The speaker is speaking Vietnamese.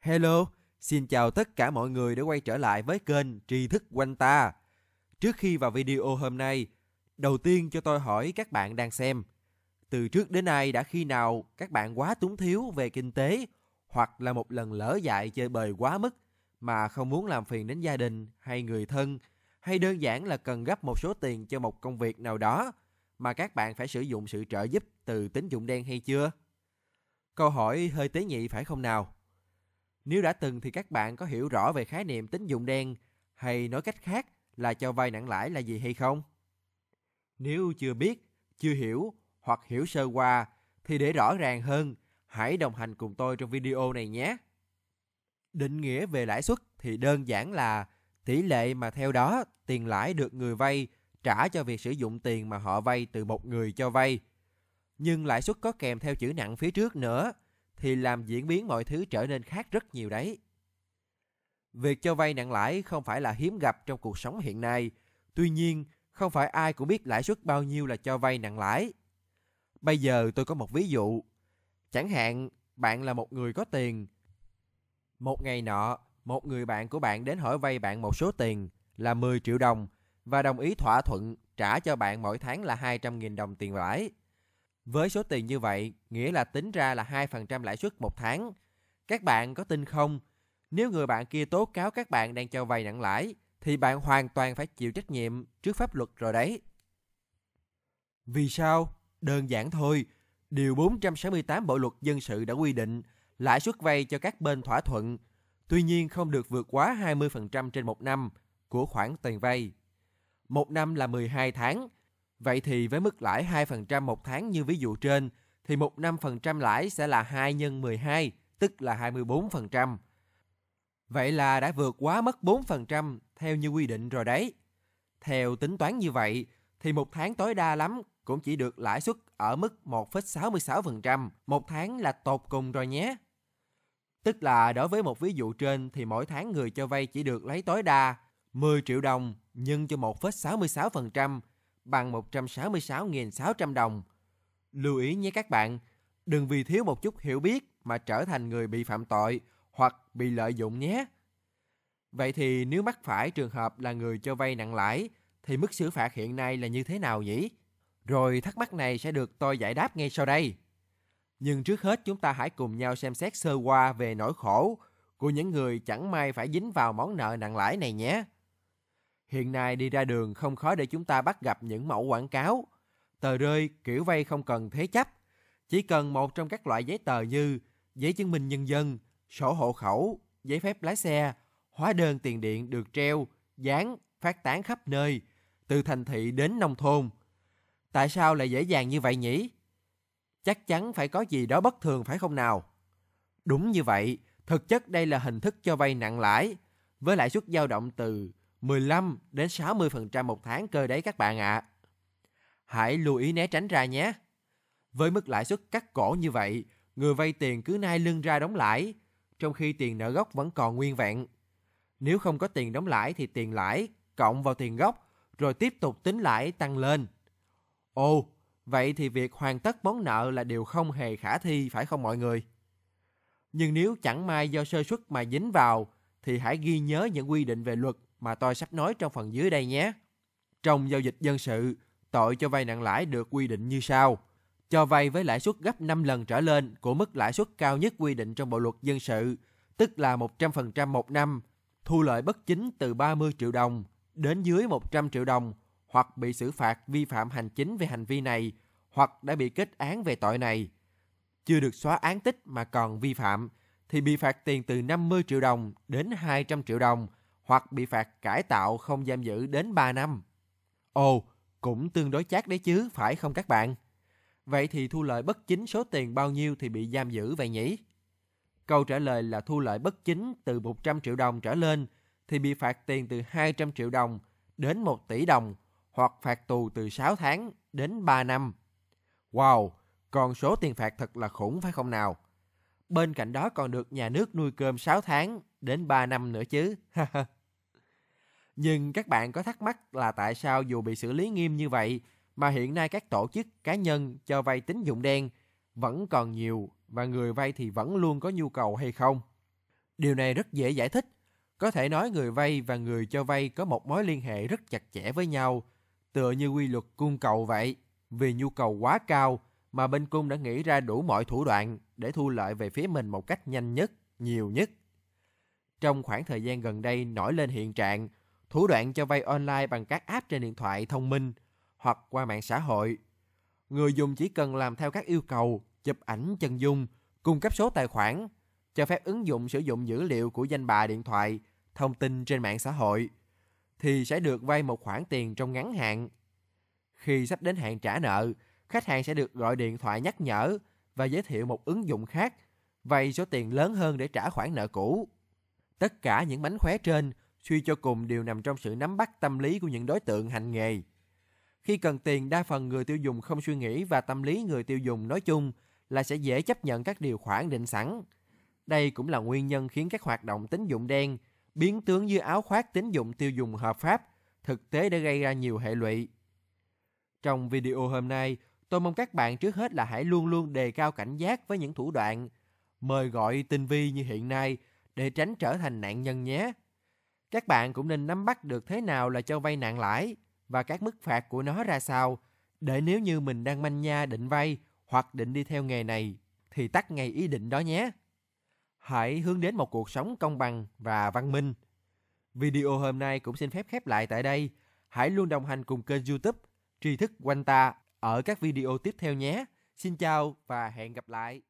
Hello, xin chào tất cả mọi người đã quay trở lại với kênh Tri Thức Quanh Ta. Trước khi vào video hôm nay, đầu tiên cho tôi hỏi các bạn đang xem. Từ trước đến nay đã khi nào các bạn quá túng thiếu về kinh tế hoặc là một lần lỡ dạy chơi bời quá mức mà không muốn làm phiền đến gia đình hay người thân hay đơn giản là cần gấp một số tiền cho một công việc nào đó mà các bạn phải sử dụng sự trợ giúp từ tín dụng đen hay chưa? Câu hỏi hơi tế nhị phải không nào? Nếu đã từng thì các bạn có hiểu rõ về khái niệm tín dụng đen hay nói cách khác là cho vay nặng lãi là gì hay không? Nếu chưa biết, chưa hiểu hoặc hiểu sơ qua thì để rõ ràng hơn, hãy đồng hành cùng tôi trong video này nhé. Định nghĩa về lãi suất thì đơn giản là tỷ lệ mà theo đó tiền lãi được người vay trả cho việc sử dụng tiền mà họ vay từ một người cho vay. Nhưng lãi suất có kèm theo chữ nặng phía trước nữa – thì làm diễn biến mọi thứ trở nên khác rất nhiều đấy. Việc cho vay nặng lãi không phải là hiếm gặp trong cuộc sống hiện nay, tuy nhiên không phải ai cũng biết lãi suất bao nhiêu là cho vay nặng lãi. Bây giờ tôi có một ví dụ. Chẳng hạn, bạn là một người có tiền. Một ngày nọ, một người bạn của bạn đến hỏi vay bạn một số tiền là 10 triệu đồng và đồng ý thỏa thuận trả cho bạn mỗi tháng là 200.000 đồng tiền lãi. Với số tiền như vậy, nghĩa là tính ra là 2% lãi suất một tháng. Các bạn có tin không? Nếu người bạn kia tố cáo các bạn đang cho vay nặng lãi, thì bạn hoàn toàn phải chịu trách nhiệm trước pháp luật rồi đấy. Vì sao? Đơn giản thôi. Điều 468 Bộ luật dân sự đã quy định lãi suất vay cho các bên thỏa thuận, tuy nhiên không được vượt quá 20% trên một năm của khoản tiền vay. Một năm là 12 tháng, Vậy thì với mức lãi 2% một tháng như ví dụ trên, thì một năm phần trăm lãi sẽ là 2 nhân 12, tức là 24%. Vậy là đã vượt quá mất 4% theo như quy định rồi đấy. Theo tính toán như vậy, thì một tháng tối đa lắm cũng chỉ được lãi suất ở mức 1,66%, một tháng là tột cùng rồi nhé. Tức là đối với một ví dụ trên thì mỗi tháng người cho vay chỉ được lấy tối đa 10 triệu đồng nhân cho 1,66% bằng 166.600 đồng. Lưu ý nhé các bạn, đừng vì thiếu một chút hiểu biết mà trở thành người bị phạm tội hoặc bị lợi dụng nhé. Vậy thì nếu mắc phải trường hợp là người cho vay nặng lãi thì mức xử phạt hiện nay là như thế nào nhỉ? Rồi thắc mắc này sẽ được tôi giải đáp ngay sau đây. Nhưng trước hết chúng ta hãy cùng nhau xem xét sơ qua về nỗi khổ của những người chẳng may phải dính vào món nợ nặng lãi này nhé. Hiện nay đi ra đường không khó để chúng ta bắt gặp những mẫu quảng cáo. Tờ rơi kiểu vay không cần thế chấp. Chỉ cần một trong các loại giấy tờ như giấy chứng minh nhân dân, sổ hộ khẩu, giấy phép lái xe, hóa đơn tiền điện được treo, dán, phát tán khắp nơi, từ thành thị đến nông thôn. Tại sao lại dễ dàng như vậy nhỉ? Chắc chắn phải có gì đó bất thường phải không nào? Đúng như vậy, thực chất đây là hình thức cho vay nặng lãi, với lãi suất dao động từ 15 đến 60% một tháng cơ đấy các bạn ạ. À. Hãy lưu ý né tránh ra nhé. Với mức lãi suất cắt cổ như vậy, người vay tiền cứ nai lưng ra đóng lãi, trong khi tiền nợ gốc vẫn còn nguyên vẹn. Nếu không có tiền đóng lãi thì tiền lãi cộng vào tiền gốc rồi tiếp tục tính lãi tăng lên. Ồ, vậy thì việc hoàn tất món nợ là điều không hề khả thi phải không mọi người? Nhưng nếu chẳng may do sơ suất mà dính vào thì hãy ghi nhớ những quy định về luật mà tôi sắp nói trong phần dưới đây nhé. Trong giao dịch dân sự, tội cho vay nặng lãi được quy định như sau: cho vay với lãi suất gấp 5 lần trở lên của mức lãi suất cao nhất quy định trong Bộ luật dân sự, tức là 100% một năm, thu lợi bất chính từ 30 triệu đồng đến dưới 100 triệu đồng hoặc bị xử phạt vi phạm hành chính về hành vi này hoặc đã bị kết án về tội này. Chưa được xóa án tích mà còn vi phạm thì bị phạt tiền từ 50 triệu đồng đến 200 triệu đồng – hoặc bị phạt cải tạo không giam giữ đến 3 năm. Ồ, cũng tương đối chát đấy chứ, phải không các bạn? Vậy thì thu lợi bất chính số tiền bao nhiêu thì bị giam giữ vậy nhỉ? Câu trả lời là thu lợi bất chính từ 100 triệu đồng trở lên thì bị phạt tiền từ 200 triệu đồng đến 1 tỷ đồng hoặc phạt tù từ 6 tháng đến 3 năm. Wow, còn số tiền phạt thật là khủng phải không nào? Bên cạnh đó còn được nhà nước nuôi cơm 6 tháng đến 3 năm nữa chứ. Nhưng các bạn có thắc mắc là tại sao dù bị xử lý nghiêm như vậy mà hiện nay các tổ chức cá nhân cho vay tín dụng đen vẫn còn nhiều và người vay thì vẫn luôn có nhu cầu hay không? Điều này rất dễ giải thích. Có thể nói người vay và người cho vay có một mối liên hệ rất chặt chẽ với nhau, tựa như quy luật cung cầu vậy. Vì nhu cầu quá cao mà bên cung đã nghĩ ra đủ mọi thủ đoạn để thu lợi về phía mình một cách nhanh nhất, nhiều nhất. Trong khoảng thời gian gần đây nổi lên hiện trạng thủ đoạn cho vay online bằng các app trên điện thoại thông minh hoặc qua mạng xã hội. Người dùng chỉ cần làm theo các yêu cầu, chụp ảnh chân dung, cung cấp số tài khoản, cho phép ứng dụng sử dụng dữ liệu của danh bạ điện thoại, thông tin trên mạng xã hội, thì sẽ được vay một khoản tiền trong ngắn hạn. Khi sắp đến hạn trả nợ, khách hàng sẽ được gọi điện thoại nhắc nhở và giới thiệu một ứng dụng khác vay số tiền lớn hơn để trả khoản nợ cũ. Tất cả những mánh khóe trên suy cho cùng đều nằm trong sự nắm bắt tâm lý của những đối tượng hành nghề. Khi cần tiền, đa phần người tiêu dùng không suy nghĩ và tâm lý người tiêu dùng nói chung là sẽ dễ chấp nhận các điều khoản định sẵn. Đây cũng là nguyên nhân khiến các hoạt động tín dụng đen biến tướng như áo khoác tín dụng tiêu dùng hợp pháp thực tế đã gây ra nhiều hệ lụy. Trong video hôm nay, tôi mong các bạn trước hết là hãy luôn luôn đề cao cảnh giác với những thủ đoạn mời gọi tinh vi như hiện nay để tránh trở thành nạn nhân nhé. Các bạn cũng nên nắm bắt được thế nào là cho vay nặng lãi và các mức phạt của nó ra sao để nếu như mình đang manh nha định vay hoặc định đi theo nghề này thì tắt ngay ý định đó nhé. Hãy hướng đến một cuộc sống công bằng và văn minh. Video hôm nay cũng xin phép khép lại tại đây. Hãy luôn đồng hành cùng kênh YouTube Tri thức quanh ta ở các video tiếp theo nhé. Xin chào và hẹn gặp lại.